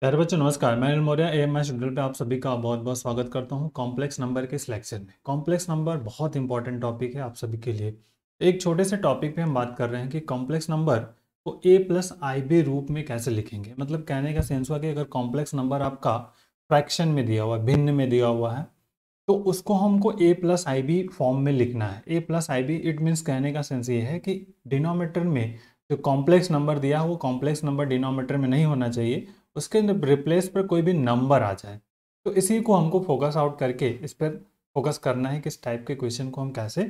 प्यारे बच्चों नमस्कार मैं Anil Maurya A M S tutorial पर आप सभी का बहुत बहुत स्वागत करता हूँ कॉम्प्लेक्स नंबर के इस लेक्चर में कॉम्प्लेक्स नंबर बहुत इंपॉर्टेंट टॉपिक है आप सभी के लिए एक छोटे से टॉपिक पे हम बात कर रहे हैं कि कॉम्प्लेक्स नंबर को ए प्लस आई बी रूप में कैसे लिखेंगे मतलब कहने का सेंस हुआ कि अगर कॉम्प्लेक्स नंबर आपका फ्रैक्शन में दिया हुआ है भिन्न में दिया हुआ है तो उसको हमको a plus i b form में लिखना है a plus i b it means कहने का सेंस ये है कि डिनोमीटर में जो कॉम्प्लेक्स नंबर दिया है वो कॉम्प्लेक्स नंबर डिनोमीटर में नहीं होना चाहिए उसके रिप्लेस पर कोई भी नंबर आ जाए तो इसी को हमको फोकस आउट करके इस पर फोकस करना है कि इस टाइप के क्वेश्चन को हम कैसे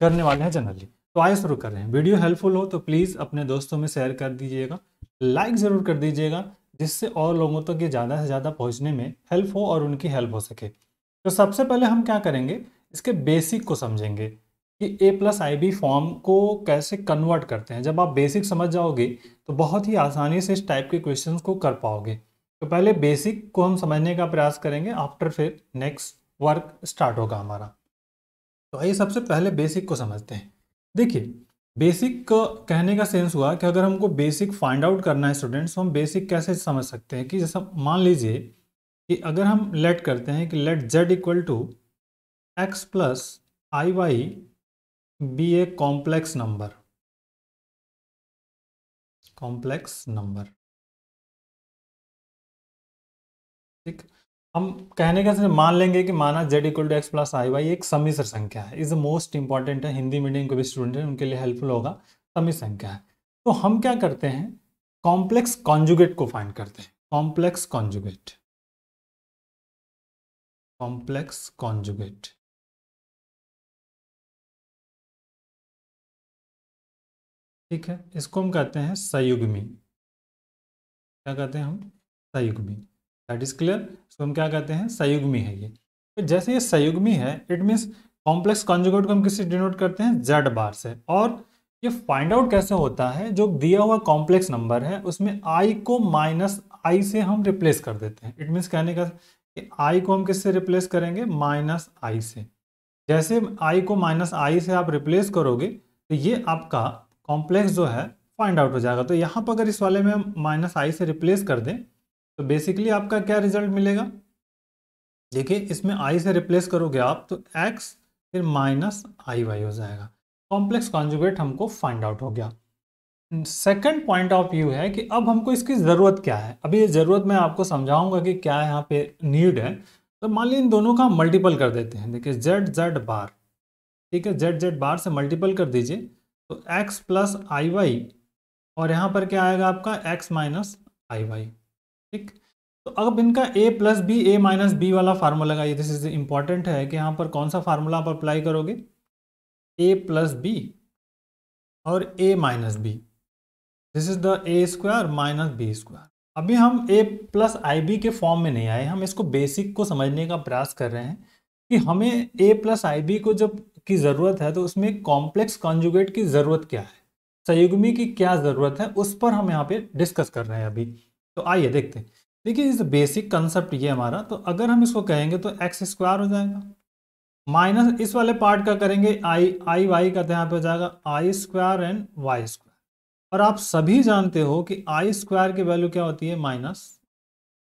करने वाले हैं जनरली तो आए शुरू कर रहे हैं वीडियो हेल्पफुल हो तो प्लीज़ अपने दोस्तों में शेयर कर दीजिएगा लाइक ज़रूर कर दीजिएगा जिससे और लोगों तक तो ये ज़्यादा से ज़्यादा पहुँचने में हेल्प हो और उनकी हेल्प हो सके तो सबसे पहले हम क्या करेंगे इसके बेसिक को समझेंगे कि a plus i b form को कैसे कन्वर्ट करते हैं जब आप बेसिक समझ जाओगे तो बहुत ही आसानी से इस टाइप के क्वेश्चंस को कर पाओगे तो पहले बेसिक को हम समझने का प्रयास करेंगे आफ्टर फिर नेक्स्ट वर्क स्टार्ट होगा हमारा तो आइए सबसे पहले बेसिक को समझते हैं देखिए बेसिक कहने का सेंस हुआ कि अगर हमको बेसिक फाइंड आउट करना है स्टूडेंट्स तो हम बेसिक कैसे समझ सकते हैं कि जैसा मान लीजिए कि अगर हम लेट करते हैं कि let z equal to x plus i y be a complex number complex number ठीक हम कहने का से मान लेंगे कि माना z equal to x plus i y एक समिश्र संख्या है इज अ मोस्ट इंपॉर्टेंट है हिंदी मीडियम के भी स्टूडेंट हैं उनके लिए हेल्पफुल होगा समिश्र संख्या है तो हम क्या करते हैं कॉम्प्लेक्स कॉन्जुगेट को फाइंड करते हैं कॉम्प्लेक्स कॉन्जुगेट कॉम्प्लेक्स कॉन्जुगेट ठीक है इसको हम कहते हैं सयुग्मी क्या कहते हैं हम सयुग्मी दैट इज क्लियर इसको हम क्या कहते हैं सयुग्मी है ये तो जैसे ये सयुग्मी है इट मीन्स कॉम्प्लेक्स कॉन्जुगेट को हम किससे डिनोट करते हैं जेड बार से और ये फाइंड आउट कैसे होता है जो दिया हुआ कॉम्प्लेक्स नंबर है उसमें आई को माइनस आई से हम रिप्लेस कर देते हैं इट मीन्स कहने का कि आई को हम किससे रिप्लेस करेंगे माइनस आई से जैसे आई को माइनस आई से आप रिप्लेस करोगे तो ये आपका कॉम्प्लेक्स जो है फाइंड आउट हो जाएगा तो यहाँ पर अगर इस वाले में हम माइनस आई से रिप्लेस कर दें तो बेसिकली आपका क्या रिजल्ट मिलेगा देखिए इसमें आई से रिप्लेस करोगे आप तो एक्स फिर माइनस आई वाई हो जाएगा कॉम्प्लेक्स कॉन्जुगेट हमको फाइंड आउट हो गया सेकेंड पॉइंट ऑफ व्यू है कि अब हमको इसकी ज़रूरत क्या है अभी ये ज़रूरत मैं आपको समझाऊंगा कि क्या यहाँ पे नीड है तो मान ली इन दोनों का मल्टीपल कर देते हैं देखिए जेड जेड बार ठीक है जेड जेड बार से मल्टीपल कर दीजिए तो x प्लस आई वाई और यहाँ पर क्या आएगा आपका x माइनस आई वाई ठीक तो अब इनका a plus b a minus b वाला फार्मूला का ये दिस इज इम्पॉर्टेंट है कि यहाँ पर कौन सा फार्मूला आप अप्लाई करोगे a प्लस बी और a minus b this is the a square minus b square अभी हम a प्लस आई बी के फॉर्म में नहीं आए हम इसको बेसिक को समझने का प्रयास कर रहे हैं कि हमें a प्लस आई बी को जब की ज़रूरत है तो उसमें कॉम्प्लेक्स कॉन्जुगेट की ज़रूरत क्या है संयुग्मी की क्या ज़रूरत है उस पर हम यहाँ पे डिस्कस कर रहे हैं अभी तो आइए देखते हैं देखिए इस बेसिक कंसेप्ट ये हमारा तो अगर हम इसको कहेंगे तो एक्स स्क्वायर हो जाएगा माइनस इस वाले पार्ट का करेंगे आई आई वाई का तो यहाँ पे हो जाएगा i square and y square और आप सभी जानते हो कि आई स्क्वायर की वैल्यू क्या होती है माइनस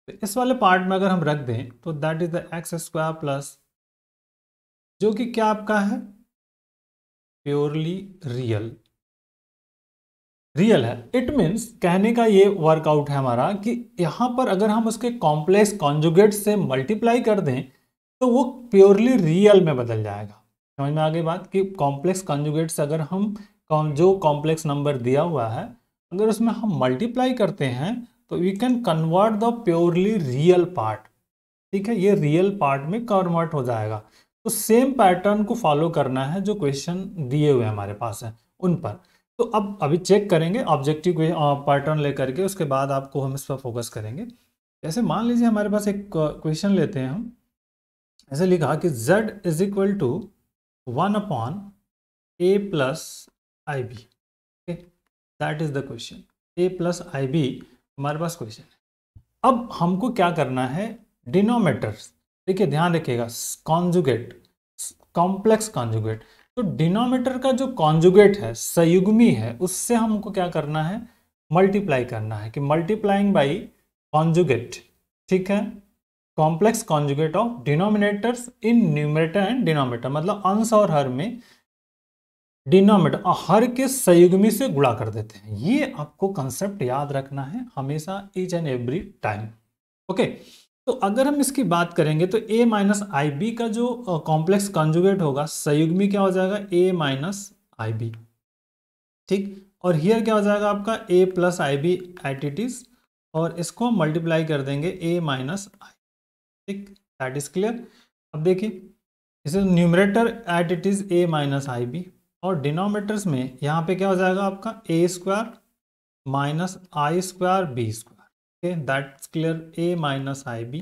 तो इस वाले पार्ट में अगर हम रख दें तो that is the x square plus जो कि क्या आपका है प्योरली रियल रियल है इट मीन्स कहने का ये वर्कआउट है हमारा कि यहाँ पर अगर हम उसके कॉम्प्लेक्स कॉन्जुगेट से मल्टीप्लाई कर दें तो वो प्योरली रियल में बदल जाएगा समझ में आगे बात कि कॉम्प्लेक्स कॉन्जुगेट से अगर हम जो कॉम्प्लेक्स नंबर दिया हुआ है अगर उसमें हम मल्टीप्लाई करते हैं तो we can convert the purely real part ठीक है ये रियल पार्ट में कन्वर्ट हो जाएगा तो सेम पैटर्न को फॉलो करना है जो क्वेश्चन दिए हुए हमारे पास हैं उन पर तो अब अभी चेक करेंगे ऑब्जेक्टिव पैटर्न लेकर के उसके बाद आपको हम इस पर फोकस करेंगे जैसे मान लीजिए हमारे पास एक क्वेश्चन लेते हैं हम ऐसे लिखा कि z is equal to one upon a plus i b okay that is the question a plus i b हमारे पास क्वेश्चन है अब हमको क्या करना है डिनोमीटर्स देखिए ध्यान रखिएगा कॉन्जुगेट कॉम्प्लेक्स कॉन्जुगेट तो डिनोमीटर का जो कॉन्जुगेट है संयुग्मी है उससे हमको क्या करना है मल्टीप्लाई करना है कि मल्टीप्लाइंग बाई कॉन्जुगेट ठीक है complex conjugate of denominators in numerator and denominator मतलब अंश और हर में डिनोमीटर हर के संयुग्मी से गुणा कर देते हैं ये आपको कंसेप्ट याद रखना है हमेशा each and every time okay तो अगर हम इसकी बात करेंगे तो a माइनस आई बी का जो कॉम्प्लेक्स कॉन्जुगेट होगा संयुग्मी क्या हो जाएगा a माइनस आई बी ठीक और हियर क्या हो जाएगा आपका a प्लस आई बी एटिटीज और इसको हम मल्टीप्लाई कर देंगे a माइनस आई ठीक दैट इज क्लियर अब देखिए इसे numerator at it is a minus i b और डिनोमेटर्स में यहाँ पे क्या हो जाएगा आपका a square minus i square b square okay that's clear a minus ib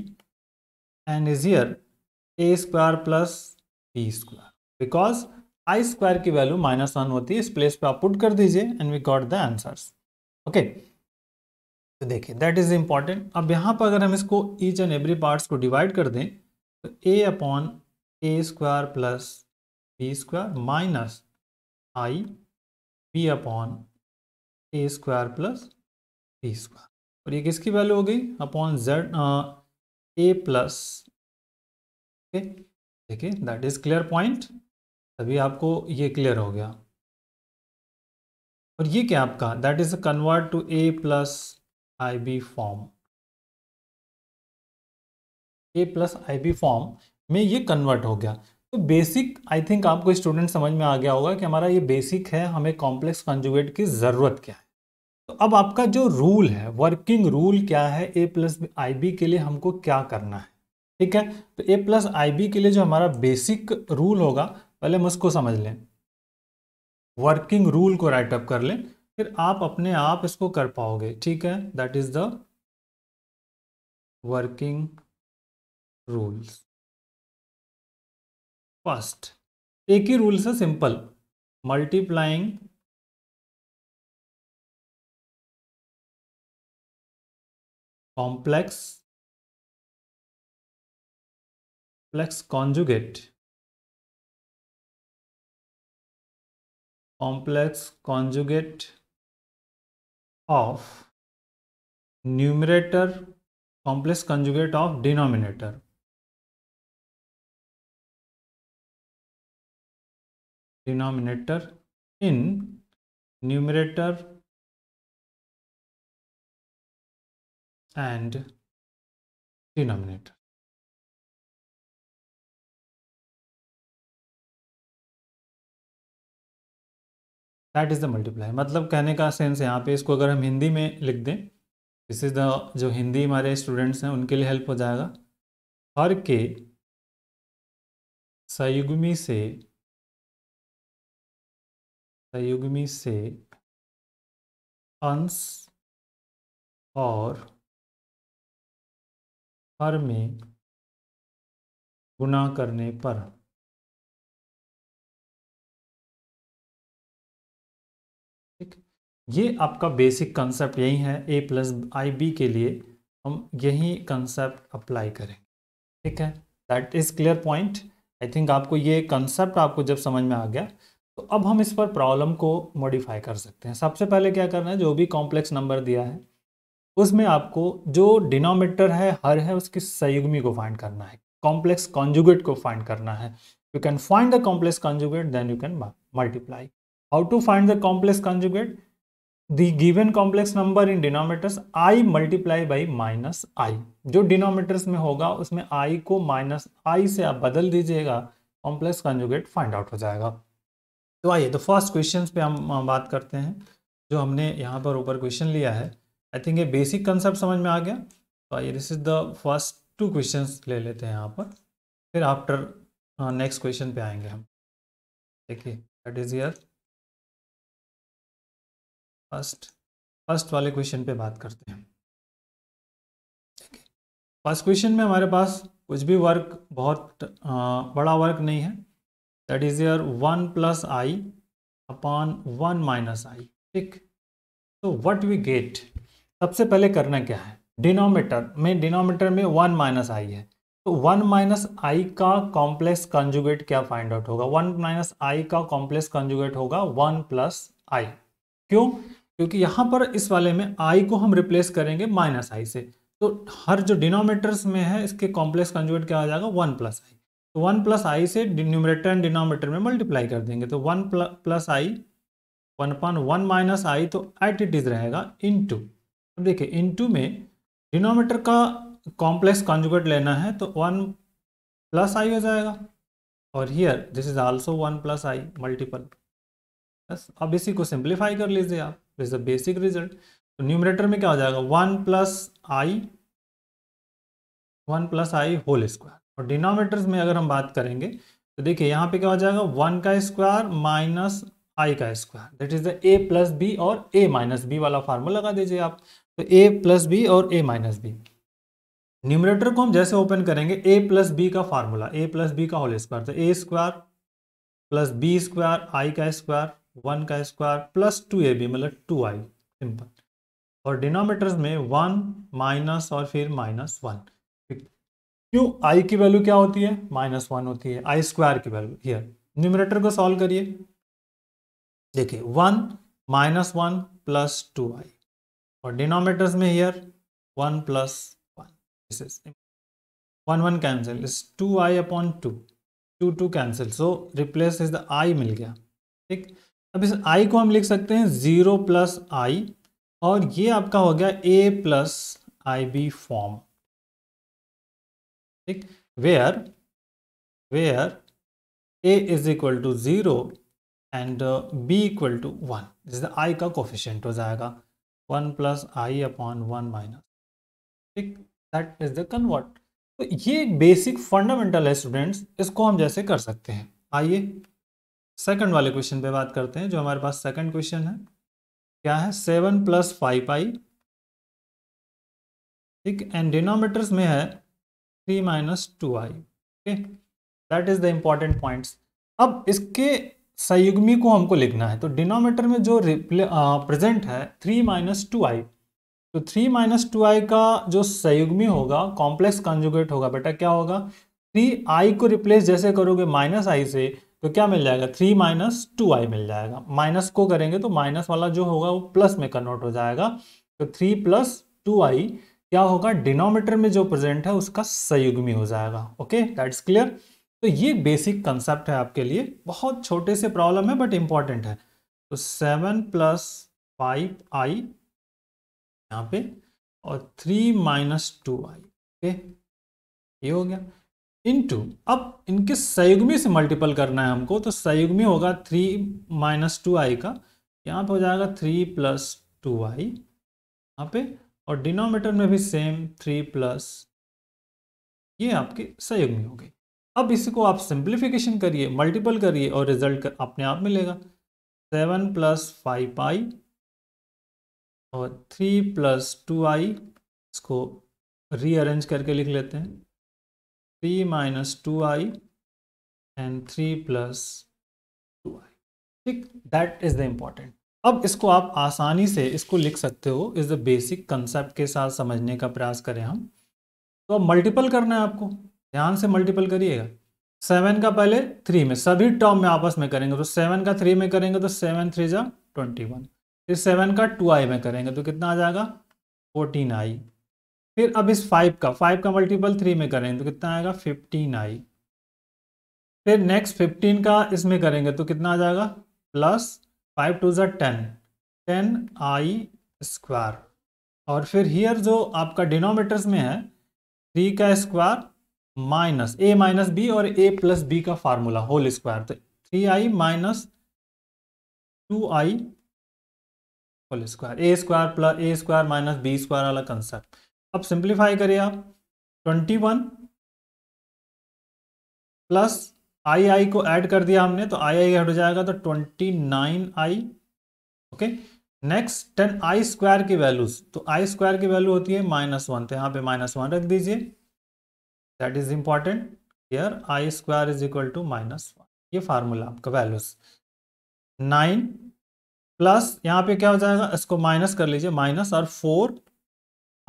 and is here a square plus b square because i square की value minus one होती है इस प्लेस पे आप पुट कर दीजिए and we got the answers okay तो देखिए दैट इज इंपॉर्टेंट अब यहाँ पर अगर हम इसको ईच एंड एवरी पार्ट्स को डिवाइड कर दें तो a upon a square plus b square minus i b upon a square plus b square और ये किसकी वैल्यू हो गई upon z a plus okay देखिए दैट इज क्लियर पॉइंट तभी आपको ये क्लियर हो गया और ये क्या आपका that is convert to a plus i b form a plus i b form में ये कन्वर्ट हो गया तो बेसिक आई थिंक आपको स्टूडेंट समझ में आ गया होगा कि हमारा ये बेसिक है हमें कॉम्प्लेक्स कंजुगेट की ज़रूरत क्या है तो अब आपका जो रूल है वर्किंग रूल क्या है ए प्लस आई बी के लिए हमको क्या करना है ठीक है तो ए प्लस आई बी के लिए जो हमारा बेसिक रूल होगा पहले हम उसको समझ लें वर्किंग रूल को राइट अप कर लें फिर आप अपने आप इसको कर पाओगे ठीक है that is the working rules first एक ही रूल से simple multiplying complex complex conjugate complex conjugate of numerator complex conjugate of denominator denominator in numerator and denominator. That is the multiply मतलब कहने का सेंस यहाँ पे इसको अगर हम हिंदी में लिख दें दिस इज़ द जो हिंदी हमारे स्टूडेंट्स हैं उनके लिए हेल्प हो जाएगा हर के सयुग्मी से सयुग्मी से अंश और हर में गुना करने पर ठीक ये आपका बेसिक कंसेप्ट यही है ए प्लस आई बी के लिए हम यही कंसेप्ट अप्लाई करें ठीक है that is clear point I think आपको ये कंसेप्ट आपको जब समझ में आ गया तो अब हम इस पर प्रॉब्लम को मॉडिफाई कर सकते हैं सबसे पहले क्या करना है जो भी कॉम्प्लेक्स नंबर दिया है उसमें आपको जो डिनोमीटर है हर है उसकी संयुग्मी को फाइंड करना है कॉम्प्लेक्स कॉन्जुगेट को फाइंड करना है you can find the complex conjugate then you can multiply how to find the complex conjugate the given complex number in denominators i multiply by minus i जो denominators में होगा उसमें आई को minus आई से आप बदल दीजिएगा कॉम्प्लेक्स कॉन्जुगेट फाइंड आउट हो जाएगा तो आइए तो फर्स्ट क्वेश्चन पे हम बात करते हैं जो हमने यहाँ पर ऊपर क्वेश्चन लिया है आई थिंक ये बेसिक कंसेप्ट समझ में आ गया तो आइए this is the first two question ले लेते हैं यहाँ पर फिर आफ्टर नेक्स्ट क्वेश्चन पे आएंगे हम देखिए that is your first first वाले क्वेश्चन पे बात करते हैं फर्स्ट क्वेश्चन में हमारे पास कुछ भी वर्क बहुत आ, हाँ, बड़ा वर्क नहीं है that is your one plus i upon one minus i ठीक तो वट वी गेट सबसे पहले करना क्या है डिनोमीटर में डिनोमीटर में वन माइनस आई है तो वन माइनस आई का कॉम्प्लेक्स कंजुगेट क्या फाइंड आउट होगा वन माइनस आई का कॉम्प्लेक्स कंजुगेट होगा वन प्लस आई क्यों क्योंकि यहाँ पर इस वाले में आई को हम रिप्लेस करेंगे माइनस आई से तो हर जो डिनोमीटर्स में है इसके कॉम्प्लेक्स कंजुगेट क्या आ जाएगा वन प्लस आई तो वन प्लस आई से न्यूमरेटर एंड डिनोमीटर में मल्टीप्लाई कर देंगे तो one plus i one upon one minus i तो एट इट इज रहेगा इन टू अब देखिए इन टू में डिनोमीटर का कॉम्प्लेक्स कॉन्जुगेट लेना है तो वन प्लस आई हो जाएगा और here this is also one plus i multiple बस अब इसी को सिंप्लीफाई कर लीजिए आप दिस द बेसिक रिजल्ट तो न्यूमरेटर में क्या हो जाएगा one plus i one plus i whole square और डिनोमीटर्स में अगर हम बात करेंगे तो देखिए यहाँ पे क्या हो जाएगा वन का स्क्वायर माइनस आई का square that is the a plus b और ए माइनस बी वाला फार्मूला लगा दीजिए आप तो ए प्लस बी और ए माइनस बी न्यूमरेटर को हम जैसे ओपन करेंगे ए प्लस बी का फार्मूला ए प्लस बी का होल स्क्वायर तो a square plus b square i का स्क्वायर वन का square plus two a b मतलब टू आई सिंपल और डिनोमीटर्स में वन माइनस और फिर माइनस वन क्यों आई की वैल्यू क्या होती है माइनस वन होती है आई स्क्वायर की वैल्यू हियर न्यूमरेटर को सॉल्व करिए देखिए one minus one plus two i और डिनोमीटर्स में here one plus one this is one one cancel is two i upon two two two cancel so replace is the i मिल गया ठीक अब इस आई को हम लिख सकते हैं जीरो प्लस आई और ये आपका हो गया a plus i b form ठीक where where a is equal to zero and b equal to one जिससे आई का कोफिशेंट हो जाएगा one plus i upon one minus ठीक दैट इज द कन्वर्ट तो ये बेसिक फंडामेंटल है students इसको हम जैसे कर सकते हैं आइए सेकंड वाले क्वेश्चन पे बात करते हैं जो हमारे पास सेकंड क्वेश्चन है क्या है सेवन प्लस फाइव आई ठीक एंड डिनोमीटर्स में है three minus two i okay that is the important points अब इसके संयुग्मी को हमको लिखना है तो डिनोमीटर में जो प्रेजेंट है थ्री माइनस टू आई तो थ्री माइनस टू आई का जो संयुग्मी होगा कॉम्प्लेक्स कंजुगेट होगा बेटा क्या होगा थ्री आई को रिप्लेस जैसे करोगे माइनस आई से तो क्या मिल जाएगा थ्री माइनस टू आई मिल जाएगा माइनस को करेंगे तो माइनस वाला जो होगा वो प्लस में कन्वर्ट हो जाएगा तो थ्री प्लस टू आई क्या होगा डिनोमीटर में जो प्रेजेंट है उसका संयुग्मी हो जाएगा ओके दैट्स क्लियर तो ये बेसिक कंसेप्ट है आपके लिए बहुत छोटे से प्रॉब्लम है बट इम्पॉर्टेंट है तो सेवन प्लस फाइव आई यहाँ पे और three minus two i okay ये हो गया इनटू अब इनके संयुग्मी से मल्टीपल करना है हमको तो संयुग्मी होगा थ्री माइनस टू आई का यहाँ पे हो जाएगा थ्री प्लस टू आई यहाँ पे और डिनोमीटर में भी सेम थ्री प्लस ये आपके संयुग्मी हो गई अब इसको आप सिंप्लीफिकेशन करिए मल्टीपल करिए और रिजल्ट अपने आप मिलेगा सेवन प्लस फाइव आई और थ्री प्लस टू आई इसको रीअरेंज करके लिख लेते हैं three minus two i and three plus two i ठीक दैट इज़ द इम्पॉर्टेंट अब इसको आप आसानी से इसको लिख सकते हो इस द बेसिक कंसेप्ट के साथ समझने का प्रयास करें हम तो अब मल्टीपल करना है आपको ध्यान से मल्टीपल करिएगा सेवन का पहले थ्री में सभी टर्म में आपस में करेंगे तो सेवन का थ्री में करेंगे तो सेवन थ्री जा ट्वेंटी वन फिर सेवन का टू आई में करेंगे तो कितना आ जाएगा फोर्टीन आई फिर अब इस फाइव का फाइव का मल्टीपल थ्री में करेंगे तो कितना आएगा फिफ्टीन आई फिर नेक्स्ट फिफ्टीन का इसमें करेंगे तो कितना आ जाएगा प्लस फाइव टू जै टेन टेन आई स्क्वायर और फिर हियर जो आपका डिनोमीटर्स में है थ्री का square minus a minus b और ए प्लस बी का फार्मूला होल स्क्वायर तो three i minus two i whole square a square plus a square minus b square वाला कंसेप्ट अब सिंप्लीफाई करिए आप twenty one plus i i को add कर दिया हमने तो आई आई हट हो जाएगा तो twenty nine i okay next ten i square की वैल्यूज तो आई स्क्वायर की वैल्यू होती है माइनस वन तो यहाँ पे माइनस वन रख दीजिए that is important here i square is equal to minus one ये फार्मूला आपका वैल्यूज नाइन प्लस यहाँ पे क्या हो जाएगा इसको माइनस कर लीजिए माइनस और फोर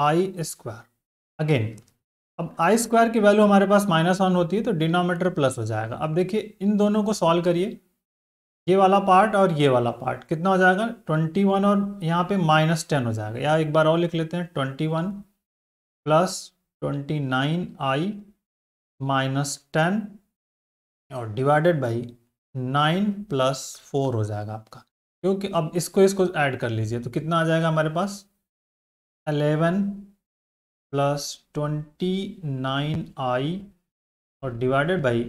आई स्क्वायर अगेन अब आई स्क्वायर की वैल्यू हमारे पास माइनस वन होती है तो डिनोमीटर प्लस हो जाएगा अब देखिए इन दोनों को सॉल्व करिए ये वाला पार्ट और ये वाला पार्ट कितना हो जाएगा ट्वेंटी वन और यहाँ पे माइनस टेन हो जाएगा या एक बार और लिख लेते हैं twenty one plus twenty nine i minus ten और divided by nine plus four हो जाएगा आपका क्योंकि अब इसको इसको ऐड कर लीजिए तो कितना आ जाएगा हमारे पास eleven plus twenty nine i और divided by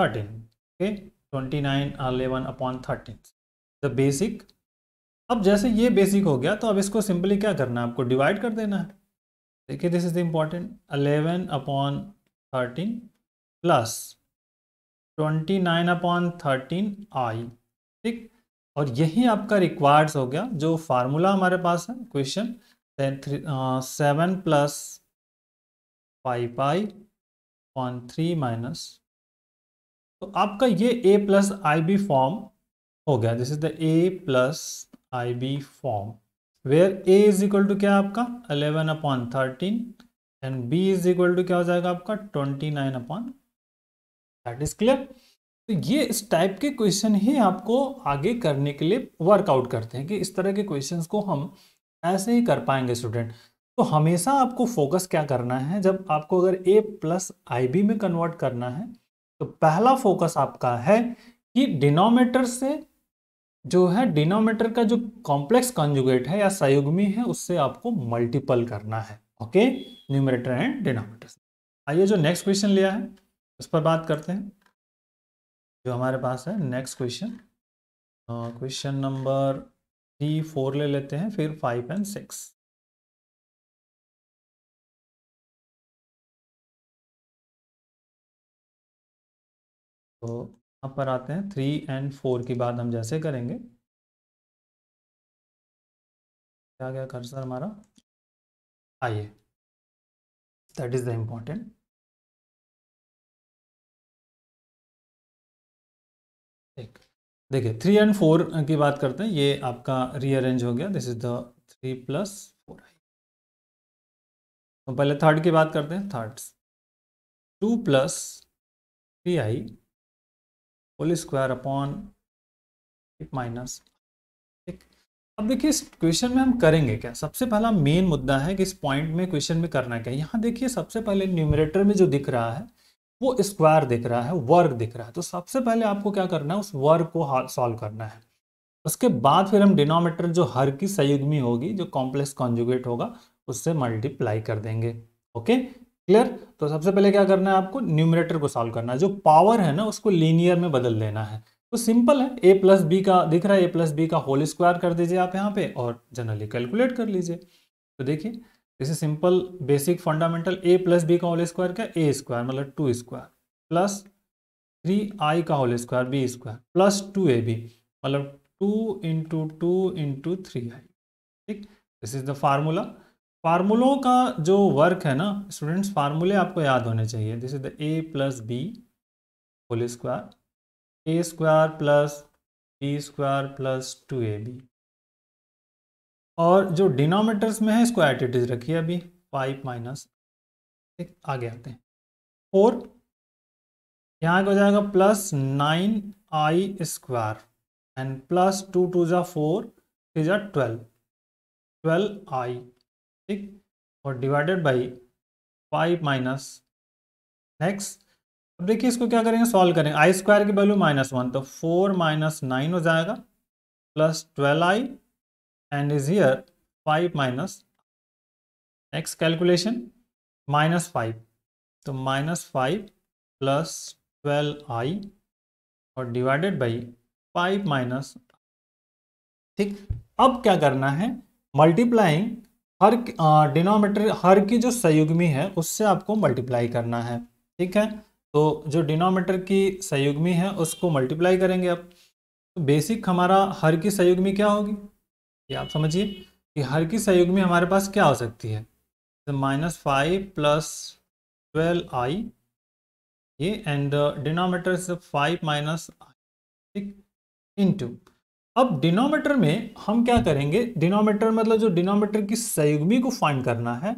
thirteen okay twenty nine eleven upon thirteen the basic अब जैसे ये बेसिक हो गया तो अब इसको सिंपली क्या करना है आपको डिवाइड कर देना है देखिए this is the important eleven upon thirteen plus twenty nine upon thirteen i ठीक और यही आपका रिक्वायर्ड्स हो गया जो फार्मूला हमारे पास है question seven plus five i upon three minus तो आपका ये a plus i b form हो गया this is the a plus i b form where a is equal to क्या आपका eleven upon thirteen and b is equal to क्या हो जाएगा आपका twenty nine upon that is clear तो ये इस टाइप के क्वेश्चन ही आपको आगे करने के लिए वर्कआउट करते हैं कि इस तरह के क्वेश्चंस को हम ऐसे ही कर पाएंगे स्टूडेंट तो हमेशा आपको फोकस क्या करना है जब आपको अगर ए प्लस आई बी में कन्वर्ट करना है तो पहला फोकस आपका है कि डिनोमीटर से जो है डिनोमीटर का जो कॉम्प्लेक्स कॉन्जुगेट है या सयुग्मी है उससे आपको मल्टीपल करना है ओके न्यूमरेटर एंड डिनोमीटर आइए जो नेक्स्ट क्वेश्चन लिया है उस पर बात करते हैं जो हमारे पास है next question question number three four ले लेते हैं फिर फाइव एंड सिक्स तो यहाँ पर आते हैं थ्री एंड फोर की बात हम जैसे करेंगे क्या कर सर हमारा आइए दैट इज़ द इम्पोर्टेंट एक देखिए थ्री एंड फोर की बात करते हैं ये आपका रीअरेंज हो गया this is the three plus four तो पहले थर्ड की बात करते हैं third two plus three i whole square upon minus ठीक अब देखिए इस क्वेश्चन में हम करेंगे क्या सबसे पहला मेन मुद्दा है कि इस पॉइंट में क्वेश्चन में करना क्या यहाँ देखिए सबसे पहले न्यूमिनेटर में जो दिख रहा है वो स्क्वायर दिख रहा है वर्ग दिख रहा है तो सबसे पहले आपको क्या करना है उस वर्ग को सॉल्व करना है उसके बाद फिर हम डिनोमीटर जो हर की संयुग्मी होगी जो कॉम्प्लेक्स कॉन्जुगेट होगा उससे मल्टीप्लाई कर देंगे ओके क्लियर तो सबसे पहले क्या करना है आपको न्यूमिनेटर को सॉल्व करना है जो पावर है ना उसको लीनियर में बदल देना है तो सिंपल है ए प्लस बी का दिख रहा है ए प्लस बी का होल स्क्वायर कर दीजिए आप यहाँ पे और जनरली कैलकुलेट कर लीजिए तो देखिए इसे simple basic fundamental a plus b का होल स्क्वायर क्या ए स्क्वायर मतलब two square plus three i का whole square b square plus two a b मतलब two into two into three i ठीक दिस इज द फार्मूला फार्मूलों का जो work है ना स्टूडेंट्स फार्मूले आपको याद होने चाहिए this is the a plus b whole square a square plus b square plus two a b और जो डिनोमीटर्स में है इसको एटीट्यूज रखिए अभी फाइव माइनस आगे आते हैं फोर यहाँ हो जाएगा plus nine i square and plus two two ज़ा फोर थ्री ज़ा ट्वेल्व ट्वेल्व आई ठीक और divided by five minus next अब देखिए इसको क्या करेंगे सॉल्व करेंगे आई स्क्वायर की वैल्यू माइनस वन तो फोर माइनस नाइन हो जाएगा plus twelve i and is here five minus next calculation minus five तो minus five plus twelve i और डिवाइडेड बाई फाइव माइनस ठीक अब क्या करना है मल्टीप्लाइंग हर डिनोमीटर हर की जो संयुग्मी है उससे आपको मल्टीप्लाई करना है ठीक है तो जो डिनोमीटर की संयुग्मी है उसको मल्टीप्लाई करेंगे आप तो बेसिक हमारा हर की संयुग्मी क्या होगी ये आप समझिए कि हर की संयुग्मी हमारे पास क्या हो सकती है minus five plus twelve i ये and denominator five minus i ठीक इंटू अब डिनोमीटर में हम क्या करेंगे डिनोमीटर मतलब जो डिनोमीटर की सयुग्मी को फाइंड करना है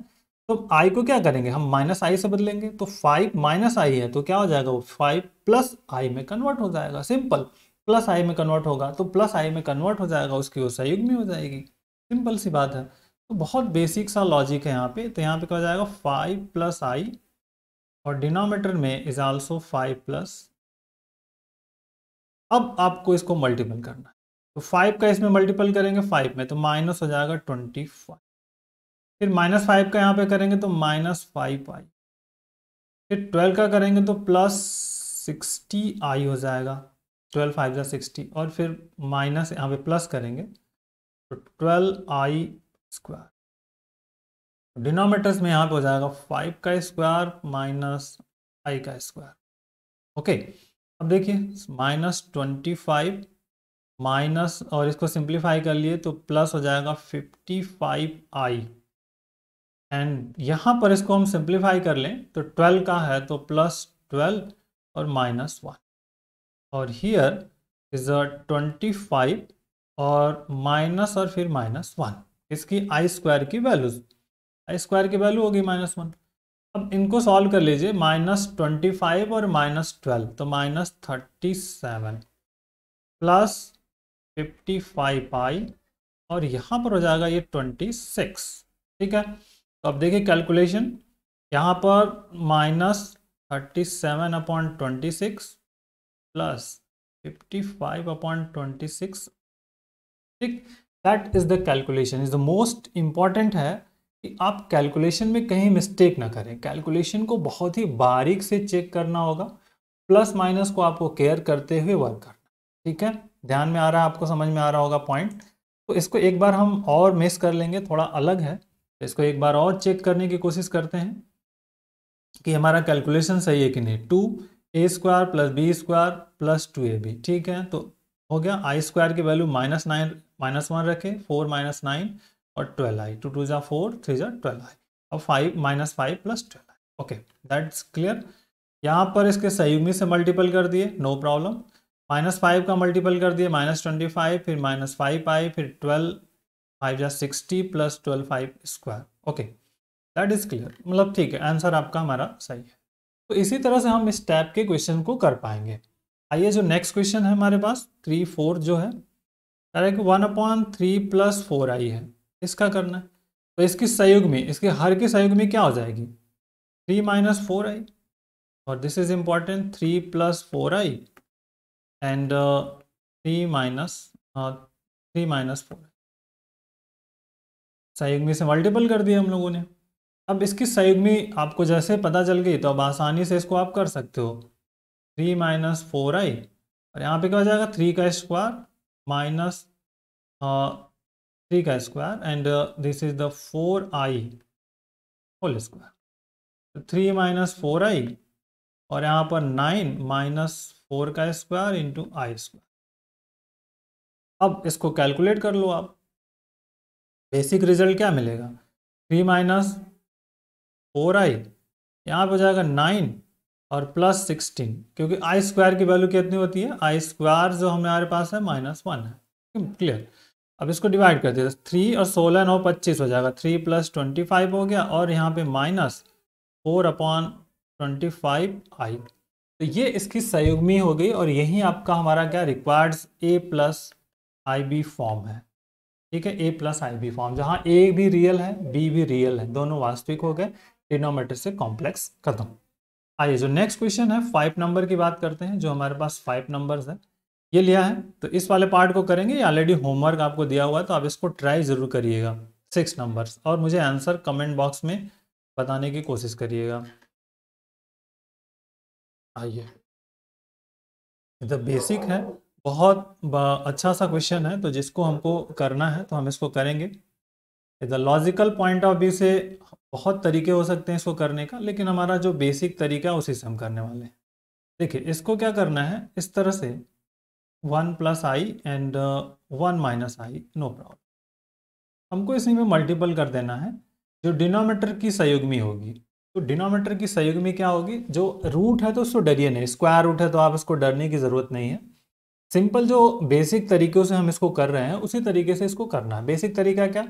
तो आई को क्या करेंगे हम माइनस आई से बदलेंगे तो फाइव माइनस आई है तो क्या हो जाएगा वो फाइव प्लस आई में कन्वर्ट हो जाएगा सिंपल प्लस आई में कन्वर्ट होगा तो प्लस आई में कन्वर्ट हो जाएगा उसकी वो सयुग्मी हो जाएगी सिंपल सी बात है तो बहुत बेसिक सा लॉजिक है यहाँ पे तो यहाँ पे क्या हो जाएगा फाइव प्लस आई और डिनोमीटर में इज आल्सो फाइव प्लस अब आपको इसको मल्टीपल करना तो फाइव का इसमें मल्टीपल करेंगे फाइव में तो माइनस हो जाएगा ट्वेंटी फाइव फिर माइनस फाइव का यहाँ पे करेंगे तो माइनस फाइव आई फिर ट्वेल्व का करेंगे तो प्लस सिक्सटी आई हो जाएगा ट्वेल्व फाइव या सिक्सटी और फिर माइनस यहाँ पे प्लस करेंगे तो ट्वेल्व आई स्क्वायर डिनोमीटर्स में यहाँ पे हो जाएगा फाइव का स्क्वायर माइनस आई का स्क्वायर ओके अब देखिए माइनस ट्वेंटी फाइव माइनस और इसको सिंप्लीफाई कर लिए तो प्लस हो जाएगा फिफ्टी फाइव आई एंड यहाँ पर इसको हम सिंप्लीफाई कर लें तो ट्वेल्व का है तो प्लस ट्वेल्व और माइनस वन और here is a twenty five और माइनस और फिर माइनस वन इसकी आई स्क्वायर की वैल्यूज आई स्क्वायर की वैल्यू होगी माइनस वन अब इनको सॉल्व कर लीजिए माइनस ट्वेंटी फाइव और माइनस ट्वेल्व तो minus thirty seven plus fifty five pi और यहाँ पर हो जाएगा ये ट्वेंटी सिक्स ठीक है तो अब देखिए कैलकुलेशन यहाँ पर minus thirty seven upon twenty six plus fifty five upon twenty six ठीक that is the calculation is the most important है कि आप कैलकुलेशन में कहीं मिस्टेक ना करें कैलकुलेशन को बहुत ही बारीक से चेक करना होगा प्लस माइनस को आपको केयर करते हुए वर्क करना ठीक है ध्यान में आ रहा है आपको समझ में आ रहा होगा पॉइंट तो इसको एक बार हम और मिस कर लेंगे थोड़ा अलग है तो इसको एक बार और चेक करने की कोशिश करते हैं कि हमारा कैलकुलेशन सही है कि नहीं two a square plus b square plus two a b ठीक है तो हो गया आई स्क्वायर की value minus nine minus one रखे फोर माइनस नाइन और ट्वेल्व आई टू टू ज़ा फोर थ्री ज़ा ट्वेल्व आई और five minus five plus twelve i okay that's clear यहाँ पर इसके संयुग्मी से मल्टीपल कर दिए नो प्रॉब्लम माइनस फाइव का मल्टीपल कर दिए माइनस ट्वेंटी फाइव फिर माइनस फाइव आई फिर ट्वेल्व फाइव या sixty plus twelve five square okay that is clear मतलब ठीक है आंसर आपका हमारा सही है तो इसी तरह से हम इस टैप के क्वेश्चन को कर पाएंगे आइए जो नेक्स्ट क्वेश्चन है हमारे पास थ्री फोर जो है direct one upon three plus four i है इसका करना है तो इसकी सहयोग में इसके हर के सहयोग में क्या हो जाएगी थ्री माइनस फोर आई और this is important three plus four i and uh, 3 minus three minus four संयुग्मी से मल्टीपल कर दिया हम लोगों ने अब इसकी संयुग्मी आपको जैसे पता चल गई तो अब आसानी से इसको आप कर सकते हो थ्री माइनस फोर आई और यहाँ पे क्या हो जाएगा थ्री का स्क्वायर माइनस थ्री का square and this is the four i whole square three minus four i और यहाँ पर नाइन माइनस फोर का स्क्वायर इंटू आई स्क्वायर अब इसको कैलकुलेट कर लो आप बेसिक रिजल्ट क्या मिलेगा थ्री माइनस फोर आई यहाँ पर जाएगा नाइन और प्लस सिक्सटीन क्योंकि आई स्क्वायर की वैल्यू कितनी होती है आई स्क्वायर जो हमारे पास है माइनस वन है क्लियर अब इसको डिवाइड कर दिया थ्री और सोलह नौ पच्चीस हो जाएगा थ्री प्लस ट्वेंटी फाइव हो गया और यहाँ पे minus four upon twenty five i तो ये इसकी संयुग्मी हो गई और यही आपका हमारा क्या required's a plus i b form है ठीक है a plus i b form जहाँ ए भी रियल है बी भी रियल है दोनों वास्तविक हो गए डिनोमेटर से कॉम्प्लेक्स खत्म आइए जो नेक्स्ट क्वेश्चन है फाइव नंबर की बात करते हैं जो हमारे पास फाइव नंबर्स है ये लिया है तो इस वाले पार्ट को करेंगे ऑलरेडी होमवर्क आपको दिया हुआ है तो आप इसको ट्राई जरूर करिएगा सिक्स नंबर्स और मुझे आंसर कमेंट बॉक्स में बताने की कोशिश करिएगा आइए तो बेसिक है बहुत अच्छा सा क्वेश्चन है तो जिसको हमको करना है तो हम इसको करेंगे इधर लॉजिकल पॉइंट ऑफ व्यू से बहुत तरीके हो सकते हैं इसको करने का लेकिन हमारा जो बेसिक तरीका है उसी से हम करने वाले हैं देखिए इसको क्या करना है इस तरह से one plus i and one minus i no problem हमको इसी में मल्टीपल कर देना है जो डिनोमीटर की सहयोगी होगी तो डिनोमीटर की सहयोग में क्या होगी जो रूट है तो उसको डरिए नहीं स्क्वायर रूट है तो आप इसको डरने की ज़रूरत नहीं है सिंपल जो बेसिक तरीक़ों से हम इसको कर रहे हैं उसी तरीके से इसको करना है बेसिक तरीका क्या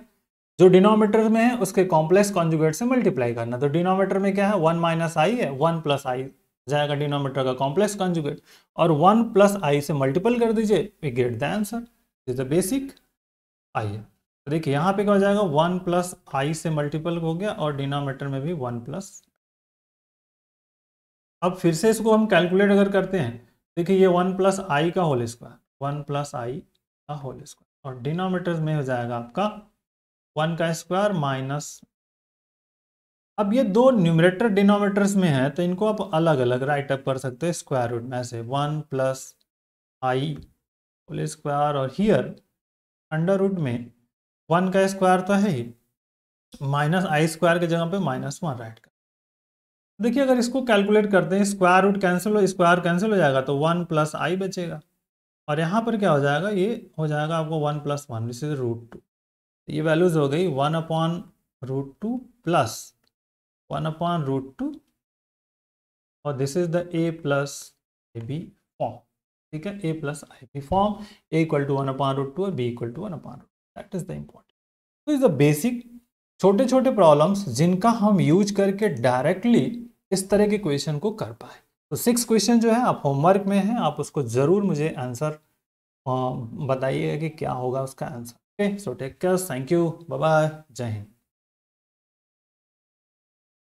जो डिनोमीटर में है उसके कॉम्प्लेक्स कॉन्जुगेट से मल्टीप्लाई करना तो डिनोमीटर में क्या है वन माइनस आई है वन प्लस आई जाएगा डिनोमीटर का कॉम्प्लेक्स कॉन्जुगेट और वन प्लस आई से मल्टीपल कर दीजिए we get the answer is the basic i है तो देखिए यहाँ पे क्या हो जाएगा वन प्लस आई से मल्टीपल हो गया और डिनोमीटर में भी वन प्लस अब फिर से इसको हम कैलकुलेट अगर करते हैं देखिए ये वन प्लस आई का whole square one plus i का होल स्क्वायर और डिनोमीटर में हो जाएगा आपका वन का स्क्वायर माइनस अब ये दो न्यूमरेटर डिनोमीटर्स में है तो इनको आप अलग अलग राइट अप कर सकते हैं स्क्वायर रूट में ऐसे one plus i whole square और हियर अंडर रूट में वन का स्क्वायर तो है ही माइनस आई स्क्वायर की जगह पे माइनस वन राइट का देखिए अगर इसको कैलकुलेट करते हैं स्क्वायर रूट कैंसिल हो स्क्वायर कैंसिल हो जाएगा तो वन प्लस आई बचेगा और यहाँ पर क्या हो जाएगा ये हो जाएगा आपको one plus one this is root two ये वैल्यूज हो गई one upon root two plus one upon root two और this is the a plus a b form ठीक है a plus i b form a equal to one upon root two और b equal to one upon root that is the important तो is the basic छोटे छोटे problems जिनका हम use करके directly इस तरह के क्वेश्चन को कर पाए तो सिक्स क्वेश्चन जो है आप होमवर्क में है आप उसको ज़रूर मुझे आंसर बताइएगा कि क्या होगा उसका answer okay so take care thank you bye जय हिंद